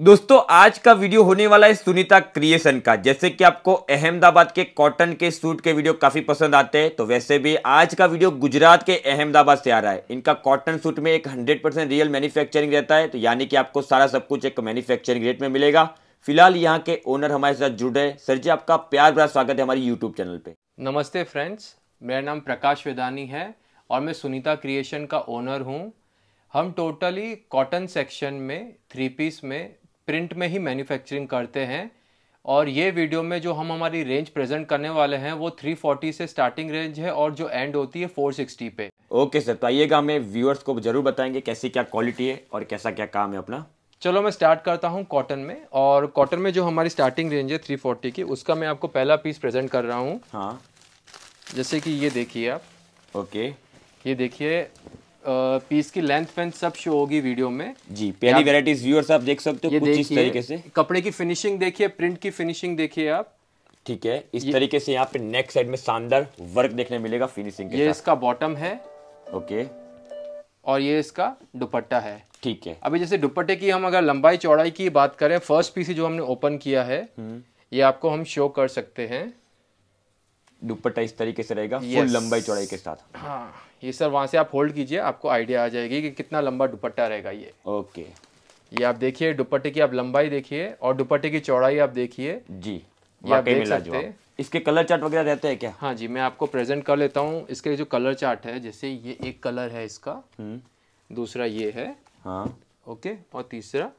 दोस्तों आज का वीडियो होने वाला है सुनीता क्रिएशन का जैसे कि आपको अहमदाबाद के कॉटन के सूट के वीडियो काफी पसंद आते हैं तो वैसे भी आज का वीडियो गुजरात के अहमदाबाद से आ रहा है इनका कॉटन सूट में एक 100 परसेंट रियल मैन्युफैक्चरिंग रहता है तो यानी कि आपको सारा सब कुछ एक मैन्युफैक्चरिंग रेट में मिलेगा फिलहाल यहाँ के ओनर हमारे साथ जुड़ रहे सर जी आपका प्यार भरा स्वागत है हमारे यूट्यूब चैनल पे नमस्ते फ्रेंड्स मेरा नाम प्रकाश वेदानी है और मैं सुनीता क्रिएशन का ओनर हूँ हम टोटली कॉटन सेक्शन में थ्री पीस में प्रिंट में ही मैन्युफैक्चरिंग करते हैं और ये वीडियो में जो हम हमारी रेंज प्रेजेंट करने वाले हैं वो 340 से स्टार्टिंग रेंज है और जो एंड होती है 460 पे ओके सर तो आइएगा हमें व्यूअर्स को जरूर बताएंगे कैसी क्या क्वालिटी है और कैसा क्या काम है अपना चलो मैं स्टार्ट करता हूँ कॉटन में और कॉटन में जो हमारी स्टार्टिंग रेंज है 340 की उसका मैं आपको पहला पीस प्रेजेंट कर रहा हूँ हाँ जैसे कि ये देखिए आप ओके ये देखिए पीस की लेंथ वेंथ सब शो होगी वीडियो में जी पहली वेराइटीज व्यूअर्स आप देख सकते हो कुछ इस तरीके से कपड़े की फिनिशिंग देखिए प्रिंट की फिनिशिंग देखिए आप ठीक है इस तरीके से यहाँ पे नेक साइड में शानदार वर्क देखने मिलेगा फिनिशिंग के ये इसका बॉटम है ओके और ये इसका दुपट्टा है ठीक है अभी जैसे दुपट्टे की हम अगर लंबाई चौड़ाई की बात करें फर्स्ट पीस जो हमने ओपन किया है हम्म। ये आपको हम शो कर सकते हैं दुपट्टा इस तरीके से रहेगा फुल लंबाई चौड़ाई के साथ हाँ ये सर वहाँ से आप होल्ड कीजिए आपको आइडिया आ जाएगी कि कितना लंबा दुपट्टा रहेगा ये ओके ये आप देखिए दुपट्टे की आप लंबाई देखिए और दुपट्टे की चौड़ाई आप देखिए जी ये आप देख सकते हैं इसके कलर चार्ट वगैरह रहते हैं क्या हाँ जी मैं आपको प्रेजेंट कर लेता हूँ इसके जो कलर चार्ट है जैसे ये एक कलर है इसका हम्म। दूसरा ये है हाँ ओके और तीसरा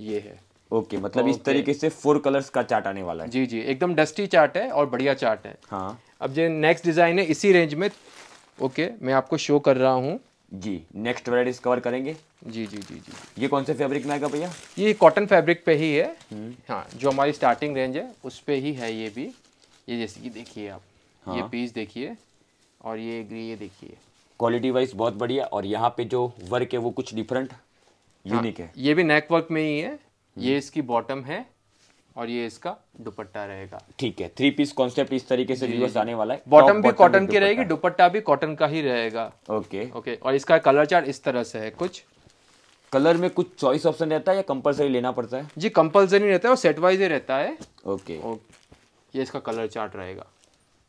ये है ओके okay, मतलब okay. इस तरीके से फोर कलर्स का चार्ट आने वाला है जी जी एकदम डस्टी चार्ट है और बढ़िया चार्ट है हाँ अब जो नेक्स्ट डिज़ाइन है इसी रेंज में ओके okay, मैं आपको शो कर रहा हूँ जी नेक्स्ट वराइटीज कवर करेंगे जी जी जी जी ये कौन से फैब्रिक में आएगा भैया ये कॉटन फैब्रिक पे ही है हम्म। हाँ जो हमारी स्टार्टिंग रेंज है उस पर ही है ये भी ये जैसे कि देखिए आप हाँ। ये पीस देखिए और ये ग्री ये देखिए क्वालिटी वाइज बहुत बढ़िया और यहाँ पे जो वर्क है वो कुछ डिफरेंट यूनिक हाँ, है ये भी नेक वर्क में ही है ये इसकी बॉटम है और ये इसका दुपट्टा रहेगा ठीक है थ्री पीस कॉन्सेप्ट इस तरीके से व्यूअर्स आने वाला है बॉटम भी कॉटन की रहेगी दुपट्टा भी कॉटन का ही रहेगा ओके ओके और इसका कलर चार्ट इस तरह से है कुछ कलर में कुछ चॉइस ऑप्शन रहता है या कंपलसरी लेना पड़ता है जी कंपलसरी रहता है और सेट वाइज ही रहता है ओके ये इसका कलर चार्ट रहेगा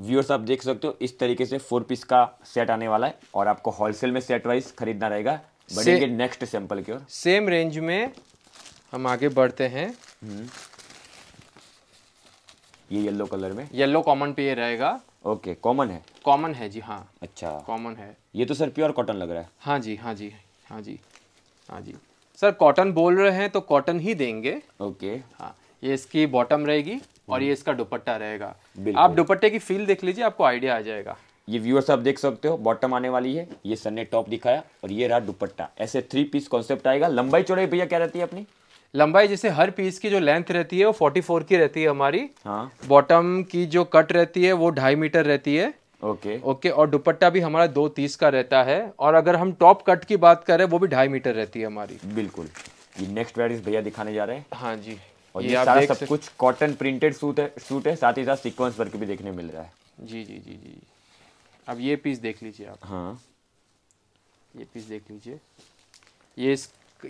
व्यूअर्स आप देख सकते हो इस तरीके से फोर पीस का सेट आने वाला है और आपको होलसेल में सेट वाइज खरीदना रहेगा बढ़ेंगे नेक्स्ट सैंपल की ओर सेम रेंज में हम आगे बढ़ते हैं हम्म। ये येलो कलर में येलो कॉमन पे ये रहेगा ओके कॉमन है कॉमन है जी हाँ अच्छा कॉमन है ये तो सर प्योर कॉटन लग रहा है हाँ जी हाँ जी हाँ जी हाँ जी सर कॉटन बोल रहे हैं तो कॉटन ही देंगे ओके हाँ ये इसकी बॉटम रहेगी और ये हम्म। इसका दुपट्टा रहेगा आप दुपट्टे की फील देख लीजिए आपको आइडिया आ जाएगा ये व्यूअर्स आप देख सकते हो बॉटम आने वाली है ये सर ने टॉप दिखाया और ये रहा दुपट्टा ऐसे थ्री पीस कॉन्सेप्ट आएगा लंबाई चौड़ाई भैया क्या रहती है अपनी लंबाई जैसे हर पीस की जो लेंथ रहती है वो 44 की रहती है हमारी हाँ बॉटम की जो कट रहती है वो ढाई मीटर रहती है ओके ओके और दुपट्टा भी हमारा दो तीस का रहता है और अगर हम टॉप कट की बात करें वो भी ढाई मीटर रहती है हमारी बिल्कुल ये नेक्स्ट वेराइटीज भैया दिखाने जा रहे हैं हाँ जी और ये, ये सारा सब कुछ कॉटन प्रिंटेड सूट है सूट है साथ ही साथ सीक्वेंस वर्क भी देखने मिल रहा है जी जी जी जी अब ये पीस देख लीजिए आप हाँ ये पीस देख लीजिए ये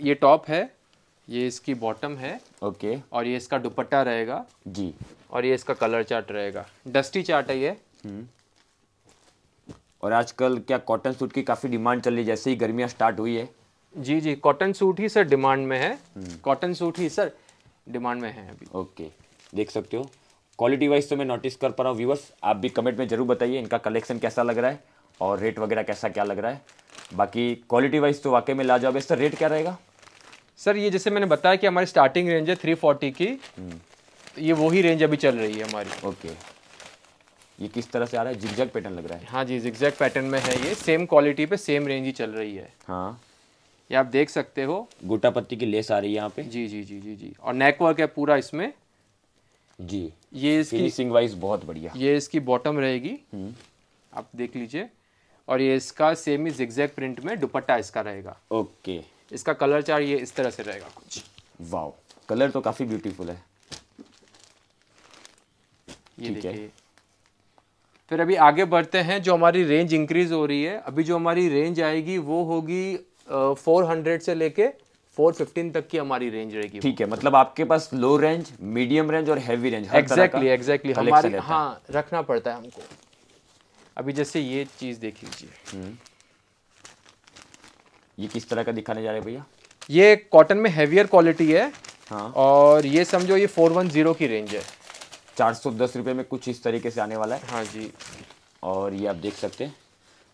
ये टॉप है ये इसकी बॉटम है ओके okay. और ये इसका दुपट्टा रहेगा जी और ये इसका कलर चार्ट रहेगा डस्टी चार्ट है ये हम्म। और आजकल क्या कॉटन सूट की काफ़ी डिमांड चल रही है जैसे ही गर्मियाँ स्टार्ट हुई है जी जी कॉटन सूट ही सर डिमांड में है कॉटन हम्म। सूट ही सर डिमांड में है अभी ओके देख सकते हो क्वालिटी वाइज तो मैं नोटिस कर पा रहा हूँ व्यूवर्स आप भी कमेंट में जरूर बताइए इनका कलेक्शन कैसा लग रहा है और रेट वगैरह कैसा क्या लग रहा है बाकी क्वालिटी वाइज तो वाकई में ला जाओ सर रेट क्या रहेगा सर ये जैसे मैंने बताया कि हमारी स्टार्टिंग रेंज है थ्री फोर्टी की हम्म। ये वही रेंज अभी चल रही है हमारी ओके ये किस तरह से आ रहा है जिगजैग पैटर्न लग रहा है हाँ जी जिगजैग पैटर्न में है ये सेम क्वालिटी पे सेम रेंज ही चल रही है हाँ ये आप देख सकते हो गोटा पत्ती की लेस आ रही है यहाँ पे जी जी जी जी जी और नेकवर्क है पूरा इसमें जी ये इसकी फिनिशिंग वाइज बहुत बढ़िया ये इसकी बॉटम रहेगी हम्म। आप देख लीजिए और ये इसका सेम ही जिगजैग प्रिंट में दुपट्टा इसका रहेगा ओके इसका कलर चार ये इस तरह से रहेगा कुछ वाओ कलर तो काफ़ी ब्यूटीफुल है ये देखिए फिर अभी आगे बढ़ते हैं जो हमारी रेंज इंक्रीज हो रही है अभी जो हमारी रेंज आएगी वो होगी फोर हंड्रेड से लेके फोर फिफ्टीन तक की हमारी रेंज रहेगी ठीक है मतलब आपके पास लो रेंज मीडियम रेंज और हैवी रेंज एग्जैक्टली एग्जैक्टली हमारी हाँ रखना पड़ता है हमको अभी जैसे ये चीज़ देख लीजिए हम्म। ये किस तरह का दिखाने जा रहे हैं भैया ये कॉटन में हैवियर क्वालिटी है हाँ और ये समझो ये फोर वन जीरो की रेंज है चार सौ दस रुपये में कुछ इस तरीके से आने वाला है हाँ जी और ये आप देख सकते हैं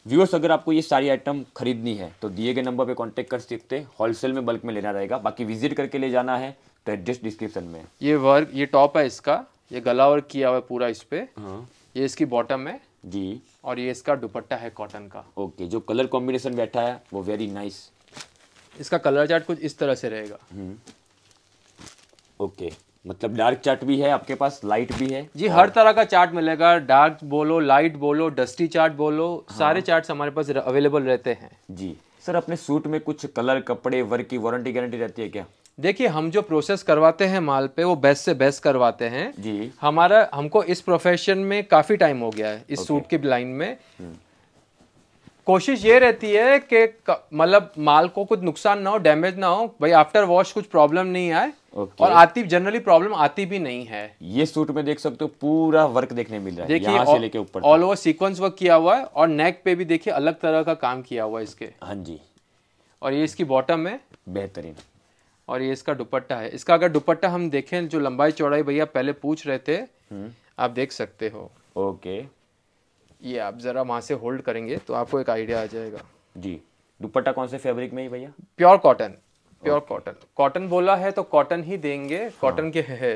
व्यूअर्स अगर आपको ये सारी आइटम खरीदनी है तो दिए गए नंबर पे कांटेक्ट कर सकते हैं होलसेल में बल्क में लेना रहेगा बाकी विजिट करके ले जाना है तो एड्रेस डिस्क्रिप्शन में ये वर्क ये टॉप है इसका ये गला वर्क किया हुआ है पूरा इस पर हाँ। ये इसकी बॉटम है जी और ये इसका दुपट्टा है कॉटन का ओके जो कलर कॉम्बिनेशन बैठा है वो वेरी नाइस इसका कलर चार्ट कुछ इस तरह से रहेगा हम्म। ओके मतलब डार्क चार्ट भी है आपके पास लाइट भी है जी हर तरह का चार्ट मिलेगा डार्क बोलो लाइट बोलो डस्टी चार्ट बोलो हाँ। सारे चार्ट हमारे पास अवेलेबल रहते हैं जी सर अपने सूट में कुछ कलर कपड़े वर्क की वारंटी गारंटी रहती है क्या देखिए हम जो प्रोसेस करवाते हैं माल पे वो बेस्ट से बेस्ट करवाते हैं जी हमारा हमको इस प्रोफेशन में काफ़ी टाइम हो गया है इस सूट की लाइन में हम्म। कोशिश ये रहती है कि मतलब माल को कुछ नुकसान ना हो डैमेज ना हो भाई आफ्टर वॉश कुछ प्रॉब्लम नहीं आए okay. और आती जनरली प्रॉब्लम आती भी नहीं है ये सूट में देख सकते हो पूरा वर्क देखने मिल रहा है देखिए से लेके ऊपर ऑल ओवर सीक्वेंस वर्क किया हुआ है और नेक पे भी देखिए अलग तरह का काम किया हुआ है इसके हाँ जी और ये इसकी बॉटम है बेहतरीन और ये इसका दुपट्टा है इसका अगर दुपट्टा हम देखें जो लंबाई चौड़ाई भैया पहले पूछ रहे थे हम्म। आप देख सकते हो ओके ये आप ज़रा वहाँ से होल्ड करेंगे तो आपको एक आइडिया आ जाएगा जी दुपट्टा कौन से फैब्रिक में ही भैया pure cotton pure cotton cotton बोला है तो कॉटन ही देंगे कॉटन हाँ। के है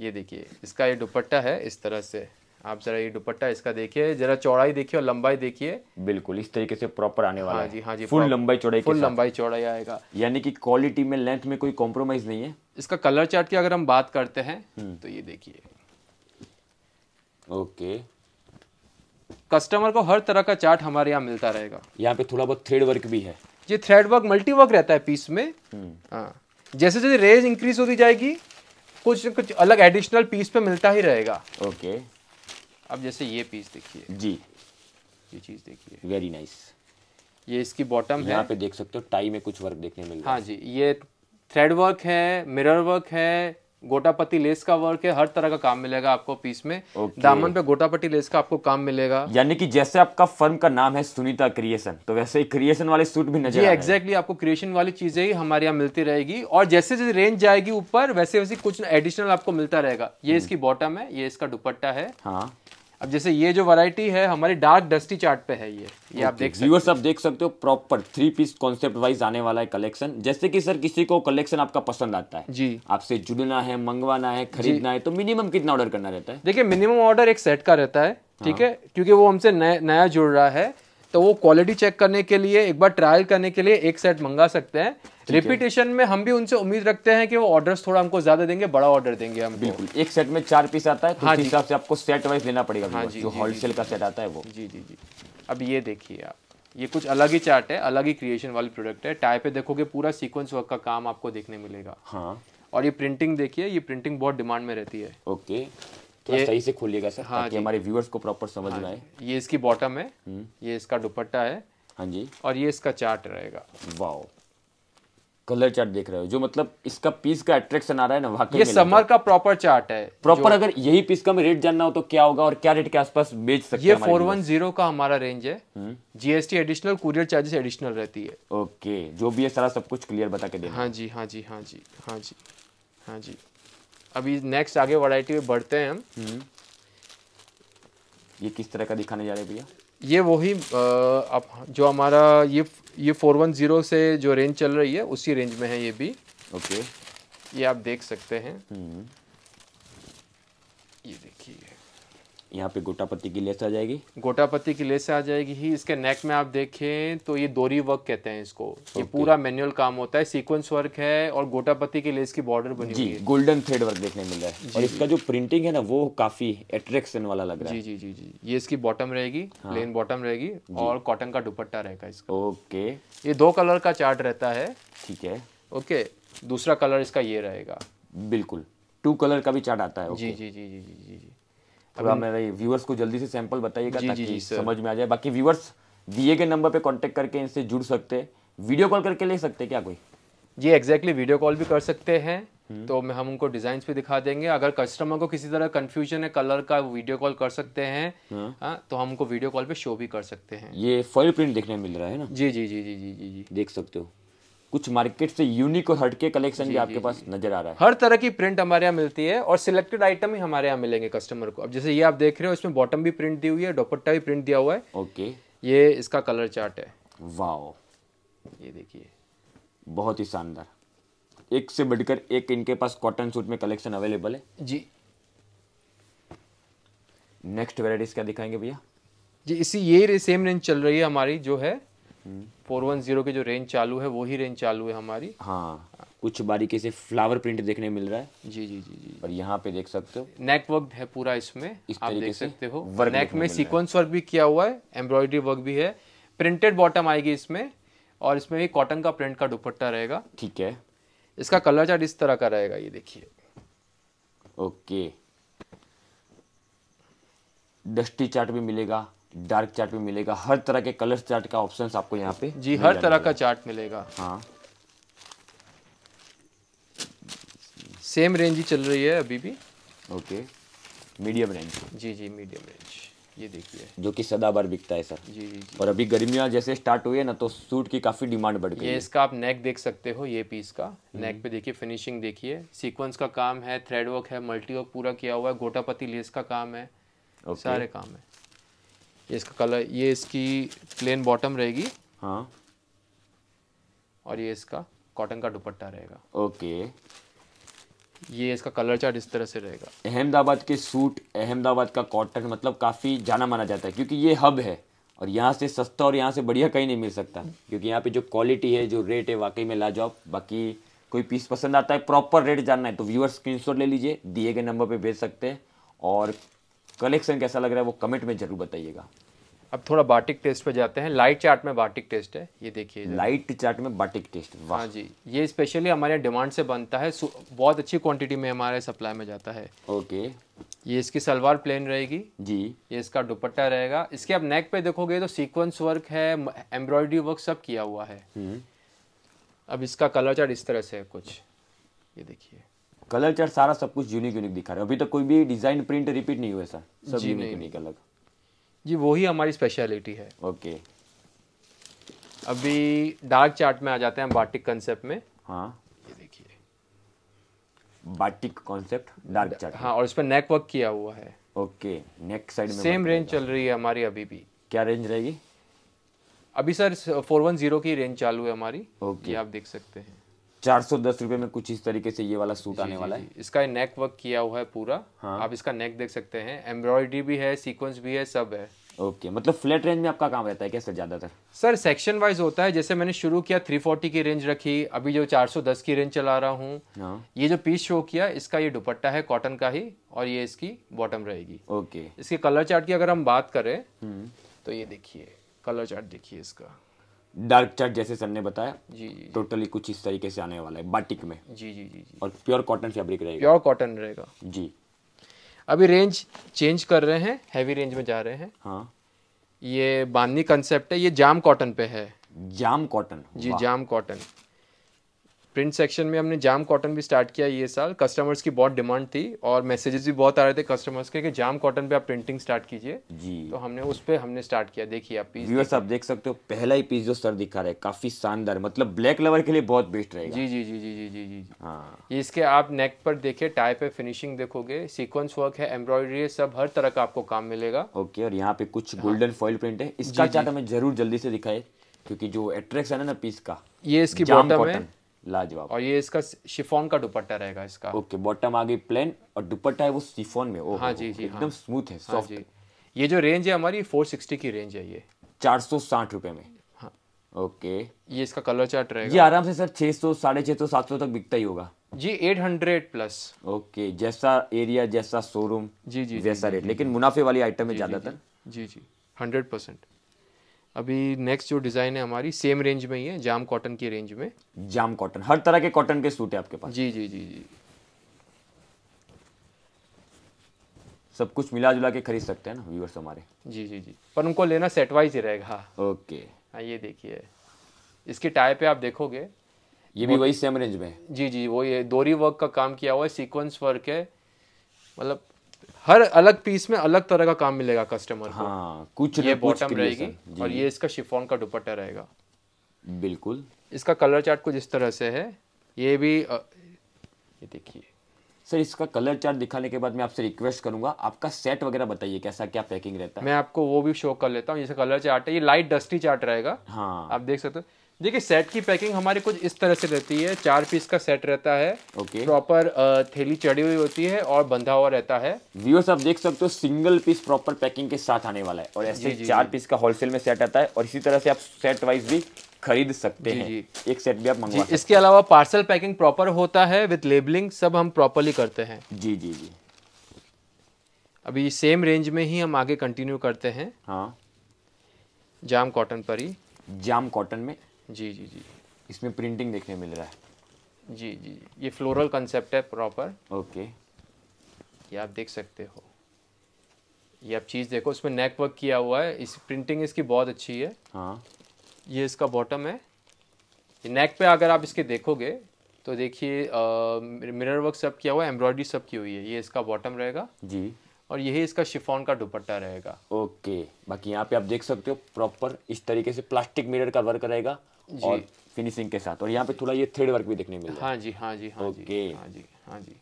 ये देखिए इसका ये दुपट्टा है इस तरह से आप ज़रा ये दुपट्टा इसका देखिए ज़रा चौड़ाई देखिए और लंबाई देखिए बिल्कुल इस तरीके से प्रॉपर आने वाला हाँ जी हाँ जी फुल लंबाई चौड़ाई फुल लंबाई चौड़ाई आएगा यानी कि क्वालिटी में लेंथ में कोई कॉम्प्रोमाइज़ नहीं है इसका कलर चार्ट की अगर हम बात करते हैं हम्म। तो ये देखिए ओके कस्टमर को हर तरह का चार्ट हमारे यहाँ मिलता रहेगा यहाँ पे थोड़ा बहुत थ्रेड वर्क भी है ये थ्रेड वर्क मल्टी वर्क रहता है पीस में हम्म। हाँ। जैसे जैसे रेंज इंक्रीज होती जाएगी कुछ कुछ अलग एडिशनल पीस पे मिलता ही रहेगा ओके okay. अब जैसे ये पीस देखिए जी ये चीज़ देखिए वेरी नाइस ये इसकी बॉटम है यहाँ पे देख सकते हो टाई में कुछ वर्क देखने मिल हाँ जी ये थ्रेड वर्क है मिरर वर्क है गोटापति लेस का वर्क है हर तरह का काम मिलेगा आपको पीस में okay. दामन पे गोटापति लेस का आपको काम मिलेगा यानी कि जैसे आपका फर्म का नाम है सुनीता क्रिएशन तो वैसे ही क्रिएशन वाले सूट भी नजर एग्जैक्टली आपको क्रिएशन वाली चीजें ही हमारे यहाँ मिलती रहेगी और जैसे जैसे रेंज जाएगी ऊपर वैसे वैसे कुछ एडिशनल आपको मिलता रहेगा ये हम्म। इसकी बॉटम है ये इसका दुपट्टा है हाँ अब जैसे ये जो वैरायटी है हमारी डार्क डस्टी चार्ट पे है ये ये आप देख व्यूअर्स आप देख सकते हो proper three piece concept wise आने वाला है कलेक्शन जैसे कि सर किसी को कलेक्शन आपका पसंद आता है जी आपसे जुड़ना है मंगवाना है खरीदना है तो मिनिमम कितना ऑर्डर करना रहता है देखिए मिनिमम ऑर्डर एक सेट का रहता है ठीक हाँ। है क्योंकि वो हमसे नया जुड़ रहा है तो वो क्वालिटी चेक करने के लिए एक बार ट्रायल करने के लिए एक सेट मंगा सकते हैं रिपीटेशन में हम भी उनसे उम्मीद रखते हैं कि वो ऑर्डर्स थोड़ा हमको ज्यादा देंगे बड़ा ऑर्डर देंगे हम बिल्कुल एक सेट में चार पीस आता है तो हाँ हिसाब से आपको सेट वाइज लेना पड़ेगा हाँ जी, जो होलसेल का सेट आता है वो जी जी जी अब ये देखिए आप ये कुछ अलग ही चार्ट है अलग ही क्रिएशन वाली प्रोडक्ट है टाइप पे देखोगे पूरा सीक्वेंस वर्क का काम आपको देखने मिलेगा हाँ और ये प्रिंटिंग देखिए ये प्रिंटिंग बहुत डिमांड में रहती है ओके थोड़ा सही से खोलिएगा सर हाँ हमारे व्यूअर्स को प्रॉपर समझ हाँ में आए ये इसकी बॉटम है हम्म। ये इसका दुपट्टा है हाँ जी और ये इसका चार्ट रहेगा वाओ कलर चार्ट देख रहे हो जो मतलब इसका पीस का अट्रैक्शन आ रहा है ना वहां ये समर का प्रॉपर चार्ट है प्रॉपर अगर यही पीस का रेट जानना हो तो क्या होगा और क्या रेट के आसपास बेच सकते हैं ये फोर वन जीरो का हमारा रेंज है GST additional courier charges additional रहती है ओके जो भी है सारा सब कुछ क्लियर बता के देना हाँ जी हाँ जी हाँ जी हाँ जी हाँ जी अभी नेक्स्ट आगे वैरायटी में बढ़ते हैं हम हम्म। ये किस तरह का दिखाने जा रहे हैं भैया ये वही आप जो हमारा ये ये फोर वन जीरो से जो रेंज चल रही है उसी रेंज में है ये भी ओके ये आप देख सकते हैं हम्म। ये देखिए यहाँ पे गोटापत्ती की लेस आ जाएगी गोटापत्ती की लेस आ जाएगी ही इसके नेक में आप देखें तो ये दोरी वर्क कहते हैं इसको okay. ये पूरा मैनुअल काम होता है सीक्वेंस वर्क है और गोटापत्ती की लेस की बॉर्डर बनी जी गोल्डन थ्रेड वर्क देखने मिल रहा है और इसका जो प्रिंटिंग है ना वो काफी अट्रैक्शन वाला लग रहा है जी जी जी जी ये इसकी बॉटम रहेगी प्लेन हाँ। बॉटम रहेगी और कॉटन का दुपट्टा रहेगा इसका ओके ये दो कलर का चार्ट रहता है ठीक है ओके दूसरा कलर इसका ये रहेगा बिल्कुल टू कलर का भी चार्ट आता है जी जी जी जी जी जी अब आप मेरे व्यूअर्स को जल्दी से सैंपल बताइएगा ताकि समझ में आ जाए बाकी व्यूअर्स दिए गए नंबर पे कांटेक्ट करके इनसे जुड़ सकते हैं वीडियो कॉल करके ले सकते क्या कोई जी एग्जैक्टली exactly, वीडियो कॉल भी कर सकते हैं हम्म। तो हम उनको डिजाइन भी दिखा देंगे अगर कस्टमर को किसी तरह कंफ्यूजन है कलर का वीडियो कॉल कर सकते हैं हाँ? हाँ, तो हमको वीडियो कॉल पे शो भी कर सकते हैं ये फॉइल प्रिंट देखने मिल रहा है ना जी जी जी जी जी जी देख सकते हो कुछ मार्केट से यूनिक और हटके कलेक्शन भी आपके जी, पास नजर आ रहा है हर तरह की प्रिंट हमारे यहाँ मिलती है और सिलेक्टेड आइटम ही हमारे यहाँ मिलेंगे कस्टमर को अब जैसे ये आप देख रहे हो इसमें बॉटम भी प्रिंट दी हुई है दोपट्टा भी प्रिंट दिया हुआ है ओके ये इसका कलर चार्ट है वाओ ये देखिए बहुत ही शानदार एक से बढ़कर एक इनके पास कॉटन सूट में कलेक्शन अवेलेबल है जी नेक्स्ट वेराइटीज क्या दिखाएंगे भैया जी इसी ये सेम रेंज चल रही है हमारी जो है हम्म। फोर वन जीरो की जो रेंज चालू है वही रेंज चालू है हमारी हाँ कुछ बारीकी से फ्लावर प्रिंट देखने मिल रहा है जी जी जी जी और यहाँ पे देख सकते हो नेक वर्क है पूरा इसमें इस आप देख सकते हो नेक में सीक्वेंस वर्क भी किया हुआ है एम्ब्रॉयडरी वर्क भी है प्रिंटेड बॉटम आएगी इसमें और इसमें भी कॉटन का प्रिंट का दुपट्टा रहेगा ठीक है इसका कलर चार्ट इस तरह का रहेगा ये देखिए ओके डस्टी चार्ट भी मिलेगा डार्क चार्ट में मिलेगा हर तरह के कलर चार्ट का ऑप्शन आपको यहाँ पे जी हर तरह का चार्ट मिलेगा हाँ सेम रेंज ही चल रही है अभी भी ओके मीडियम रेंज जी जी मीडियम रेंज ये देखिए जो कि बार बिकता है सर जी, जी जी और अभी गर्मियाँ जैसे स्टार्ट हुई है ना तो सूट की काफ़ी डिमांड बढ़ गई है इसका आप नेक देख सकते हो ये पीस का नेक हम्म। पे देखिए फिनिशिंग देखिए सीक्वेंस का काम है थ्रेड वर्क है मल्टी वर्क पूरा किया हुआ है गोटापति लेस का काम है सारे काम है ये इसका कलर ये इसकी प्लेन बॉटम रहेगी हाँ और ये इसका कॉटन का दुपट्टा रहेगा ओके ये इसका कलर चार्ट इस तरह से रहेगा अहमदाबाद के सूट अहमदाबाद का कॉटन मतलब काफ़ी जाना माना जाता है क्योंकि ये हब है और यहाँ से सस्ता और यहाँ से बढ़िया कहीं नहीं मिल सकता क्योंकि यहाँ पे जो क्वालिटी है जो रेट है वाकई में ला जाओ बाकी कोई पीस पसंद आता है प्रॉपर रेट जानना है तो व्यूअर स्क्रीन ले लीजिए दिए गए नंबर पर भेज सकते हैं और कलेक्शन कैसा लग रहा है वो कमेंट में जरूर बताइएगा अब थोड़ा बाटिक टेस्ट पर जाते हैं लाइट चार्ट में बाटिक टेस्ट है ये देखिए लाइट चार्ट में बाटिक टेस्ट हाँ जी ये स्पेशली हमारे डिमांड से बनता है बहुत अच्छी क्वांटिटी में हमारे सप्लाई में जाता है ओके ये इसकी सलवार प्लेन रहेगी जी ये इसका दुपट्टा रहेगा इसके अब नेक पे देखोगे तो सीक्वेंस वर्क है एम्ब्रॉयडरी वर्क सब किया हुआ है हम्म। अब इसका कलर चार्ट इस तरह से है कुछ ये देखिए कलर चार्ट सारा सब कुछ यूनिक यूनिक दिखा रहे अभी तक तो कोई भी डिजाइन प्रिंट रिपीट नहीं हुआ सर सब यूनिक यूनिक अलग जी वही हमारी स्पेशलिटी है ओके अभी डार्क चार्ट में आ जाते हैं बाटिक कंसेप्ट में हाँ ये देखिए बाटिक कॉन्सेप्ट डार्क चार्ट हाँ और इस पर नेक वर्क किया हुआ है ओके नेक साइड में सेम रेंज चल रही है हमारी अभी भी क्या रेंज रहेगी अभी सर फोर वन जीरो की रेंज चालू है हमारी ओके okay. आप देख सकते हैं चार सौ दस रुपये में कुछ इस तरीके से ये वाला सूट आने वाला है इसका नेक वर्क किया हुआ है पूरा हाँ आप इसका नेक देख सकते हैं एम्ब्रॉयडरी भी है सीक्वेंस भी है सब है ओके okay, मतलब फ्लैट रेंज में आपका काम रहता है क्या सर ज़्यादातर सर सेक्शन वाइज होता है जैसे मैंने शुरू किया 340 की रेंज रखी अभी जो 410 की रेंज चला रहा हूँ हाँ। ये जो पीस शो किया इसका ये दुपट्टा है कॉटन का ही और ये इसकी बॉटम रहेगी ओके okay. इसके कलर चार्ट की अगर हम बात करें हम्म। तो ये देखिए कलर चार्ट देखिए इसका डार्क चार्ट जैसे सर ने बताया जी जी टोटली कुछ इस तरीके से आने वाला है बाटिक में जी जी जी जी और प्योर कॉटन फैब्रिक रहेगा प्योर कॉटन रहेगा जी अभी रेंज चेंज कर रहे हैं हैवी रेंज में जा रहे हैं हाँ ये बांधनी कंसेप्ट है ये जाम कॉटन पे है जाम कॉटन जी जाम कॉटन प्रिंट सेक्शन में हमने जाम कॉटन भी स्टार्ट किया ये साल कस्टमर्स की बहुत डिमांड थी और मैसेजेस भी बहुत आ रहे थे कस्टमर्स के कि जाम कॉटन पे आप प्रिंटिंग स्टार्ट कीजिए जी तो हमने उस पर हमने स्टार्ट किया देखिए आप पीस व्यूअर्स आप देख सकते हो पहला ही पीस जो सर दिखा रहे काफी शानदार मतलब ब्लैक लवर के लिए बहुत बेस्ट रहेगा जी जी जी जी जी जी जी हाँ इसके आप नेक पर देखे टाइप है फिनिशिंग देखोगे सीक्वेंस वर्क है एम्ब्रॉयडरी सब हर तरह का आपको काम मिलेगा ओके और यहाँ पे कुछ गोल्डन फॉइल प्रिंट है इसका चार्ट हमें जरूर जल्दी से दिखाए क्योंकि जो एट्रैक्शन है ना पीस का ये इसकी बॉटम है लाजवाब और ये इसका शिफॉन का दुपट्टा रहेगा इसका ओके बॉटम आगे प्लेन और दुपट्टा है वो शिफॉन में ओ, हाँ जी जी एकदम हाँ। स्मूथ है हाँ सॉफ्ट हाँ ये जो रेंज है हमारी सिक्सटी की रेंज है ये चार सौ साठ रुपए में हाँ ओके ये इसका कलर चार्ट रहेगा ये आराम से सर छह सौ साढ़े छह सौ सात सौ तक बिकता ही होगा जी एट हंड्रेड प्लस ओके जैसा एरिया जैसा शोरूम जी जी वैसा रेट लेकिन मुनाफे वाली आइटम है ज़्यादातर जी जी हंड्रेड परसेंट अभी नेक्स्ट जो डिज़ाइन है हमारी सेम रेंज में ही है जाम कॉटन की रेंज में जाम कॉटन हर तरह के कॉटन के सूट है आपके पास जी जी जी जी सब कुछ मिला जुला के खरीद सकते हैं ना व्यूअर्स हमारे जी जी जी पर उनको लेना सेट वाइज ही रहेगा ओके हाँ ये देखिए इसके टाइप पे आप देखोगे ये भी वही सेम रेंज में जी जी वही है दोरी वर्क का काम किया हुआ है सीक्वेंस वर्क है मतलब हर अलग पीस में अलग तरह का काम मिलेगा कस्टमर को हाँ, कुछ ये बॉटम रहेगी और ये इसका शिफोन का दुपट्टा रहेगा बिल्कुल इसका कलर चार्ट कुछ इस तरह से है ये भी ये देखिए सर इसका कलर चार्ट दिखाने के बाद मैं आपसे रिक्वेस्ट करूंगा आपका सेट वगैरह बताइए कैसा क्या पैकिंग रहता है मैं आपको वो भी शो कर लेता हूँ जैसे कलर चार्ट है ये लाइट डस्टी चार्ट रहेगा हाँ आप देख सकते हो देखिए सेट की पैकिंग हमारी कुछ इस तरह से रहती है चार पीस का सेट रहता है ओके प्रॉपर थैली चढ़ी हुई होती है और बंधा हुआ रहता है व्यूअर्स आप देख सकते हो सिंगल पीस प्रॉपर पैकिंग के साथ आने वाला है और ऐसे जी, जी, चार जी. पीस का होलसेल में सेट आता है और इसी तरह से आप सेट वाइज भी खरीद सकते जी, हैं जी। एक सेट भी आप मंगवा जी, इसके अलावा पार्सल पैकिंग प्रॉपर होता है विथ लेबलिंग सब हम प्रॉपरली करते हैं जी जी जी अभी सेम रेंज में ही हम आगे कंटिन्यू करते हैं हाँ जाम कॉटन पर ही जाम कॉटन में जी जी जी इसमें प्रिंटिंग देखने मिल रहा है जी जी ये फ्लोरल कंसेप्ट है प्रॉपर ओके ये आप देख सकते हो ये आप चीज़ देखो उसमें नेक वर्क किया हुआ है इस प्रिंटिंग इसकी बहुत अच्छी है हाँ ये इसका बॉटम है नेक पे अगर आप इसके देखोगे तो देखिए मिरर वर्क सब किया हुआ है एम्ब्रॉयडरी सब की हुई है ये इसका बॉटम रहेगा जी और यही इसका शिफॉन का दुपट्टा रहेगा ओके बाकी यहाँ पे आप देख सकते हो प्रॉपर इस तरीके से प्लास्टिक मिरर का वर्क रहेगा और फिनिशिंग के साथ और यहाँ पे थोड़ा ये थ्रेड वर्क भी देखने मिलेगा हाँ जी हाँ जी हाँ ओके जी, हाँ जी हाँ जी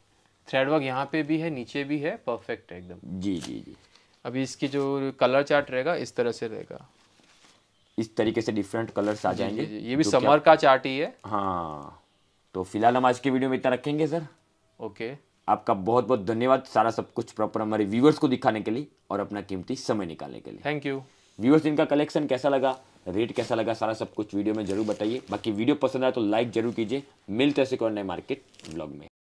थ्रेड वर्क यहाँ पे भी है नीचे भी है परफेक्ट है एकदम जी जी जी अभी इसकी जो कलर चार्ट रहेगा इस तरह से रहेगा इस तरीके से डिफरेंट कलर्स आ जाएंगे जी, जी, ये भी समर का चार्ट ही है हाँ तो फिलहाल हम आज की वीडियो में इतना रखेंगे सर ओके आपका बहुत बहुत धन्यवाद सारा सब कुछ प्रॉपर हमारे व्यूवर्स को दिखाने के लिए और अपना कीमती समय निकालने के लिए थैंक यू व्यूवर्स इनका कलेक्शन कैसा लगा रेट कैसा लगा सारा सब कुछ वीडियो में जरूर बताइए बाकी वीडियो पसंद आए तो लाइक जरूर कीजिए मिलते ऐसे कौन नए मार्केट ब्लॉग में